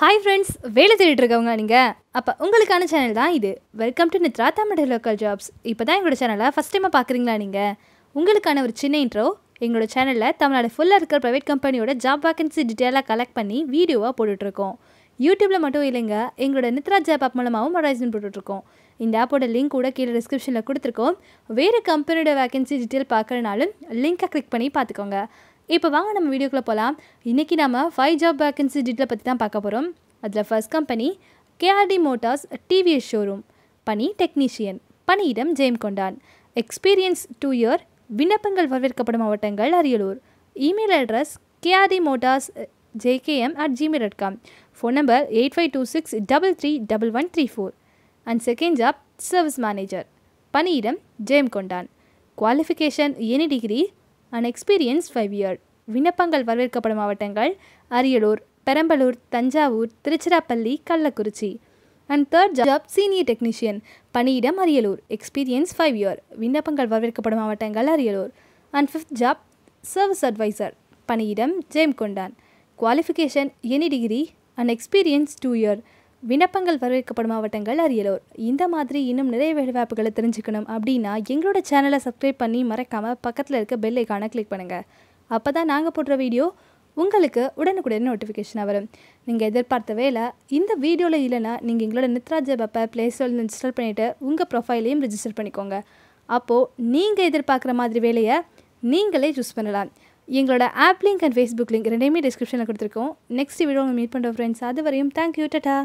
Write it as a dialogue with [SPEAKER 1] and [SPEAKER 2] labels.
[SPEAKER 1] hi friends வேலை தேடிட்டு இருக்கவங்க நீங்கள் அப்போ உங்களுக்கான சேனல் தான் இது welcome to Nithra Tamil local jobs இப்போ தான் எங்களோட சேனலை ஃபஸ்ட் டைமாக பார்க்குறீங்களா நீங்கள் உங்களுக்கான ஒரு சின்ன இன்ட்ரோ எங்களோட சேனலில் தமிழ்நாடு ஃபுல்லாக இருக்கிற ப்ரைவேட் கம்பெனியோட ஜாப் வேகன்சி டீட்டெயிலாக கலெக்ட் பண்ணி வீடியோவாக போட்டுட்ருக்கோம் யூடியூப்பில் மட்டும் இல்லைங்க எங்களோட நித்ரா ஜாப் ஆப் மூலமாகவும் மொரைசன் போட்டுட்ருக்கோம் இந்த ஆப்போட லிங்க் கூட கீழே டிஸ்கிரிப்ஷனில் கொடுத்துருக்கோம் வேறு கம்பெனியோட வேகன்சி டீட்டெயில் பார்க்குறனாலும் லிங்க்கை கிளிக் பண்ணி பார்த்துக்கோங்க இப்போ வாங்க நம்ம வீடியோக்குள்ளே போகலாம் இன்றைக்கி நம்ம ஃபைவ் ஜாப் வேக்கன்சி டீட்டெயில் பற்றி தான் பார்க்க போகிறோம் அதில் first company KRT Motors TVS showroom பணி டெக்னீஷியன் பணியிடம் Jayankondam experience two year விண்ணப்பங்கள் வரவேற்கப்படும் மாவட்டங்கள் Ariyalur email address KRT Motors JKM at Gmail dot com phone number eight five two six double three double one three four and second job service manager பணியிடம் Jayankondam qualification any degree and experience five year விண்ணப்பங்கள் வரவேற்கப்படும் மாவட்டங்கள் Ariyalur Perambalur Thanjavur Tiruchirappalli Kallakurichi and third job senior technician பணியிடம் Ariyalur experience five year விண்ணப்பங்கள் வரவேற்கப்படும் மாவட்டங்கள் Ariyalur and fifth job service advisor பணியிடம் Jayankondam qualification any degree and experience two year விண்ணப்பங்கள் வரவேற்கப்படும் மாவட்டங்கள் அரியலூர் இந்த மாதிரி இன்னும் நிறைய வேலைவாய்ப்புகளை தெரிஞ்சுக்கணும் அப்படின்னா எங்களோட சேனலை சப்ஸ்கிரைப் பண்ணி மறக்காமல் பக்கத்தில் இருக்க பெல்லைக்கான ஐக்கானை கிளிக் பண்ணுங்கள் அப்போ தான் நாங்கள் போடுற வீடியோ உங்களுக்கு உடனுக்குடன் நோட்டிஃபிகேஷனாக வரும் நீங்கள் எதிர்பார்த்த வேலை இந்த வீடியோவில் இல்லைனா நீங்கள் எங்களோட நித்ரா பப்பை ப்ளே ஸ்டோரில் இன்ஸ்டால் பண்ணிவிட்டு உங்கள் ப்ரொஃபைலையும் ரிஜிஸ்டர் பண்ணிக்கோங்க அப்போது நீங்கள் எதிர்பார்க்குற மாதிரி வேலையை நீங்களே சூஸ் பண்ணலாம் எங்களோட app link and Facebook link ரெண்டையுமே டிஸ்கிரிப்ஷனில் கொடுத்துருக்கோம் நெக்ஸ்ட் வீடியோ மீட் பண்ணுற ஃப்ரெண்ட்ஸ் அது வரையும் தேங்க்யூ டட்டா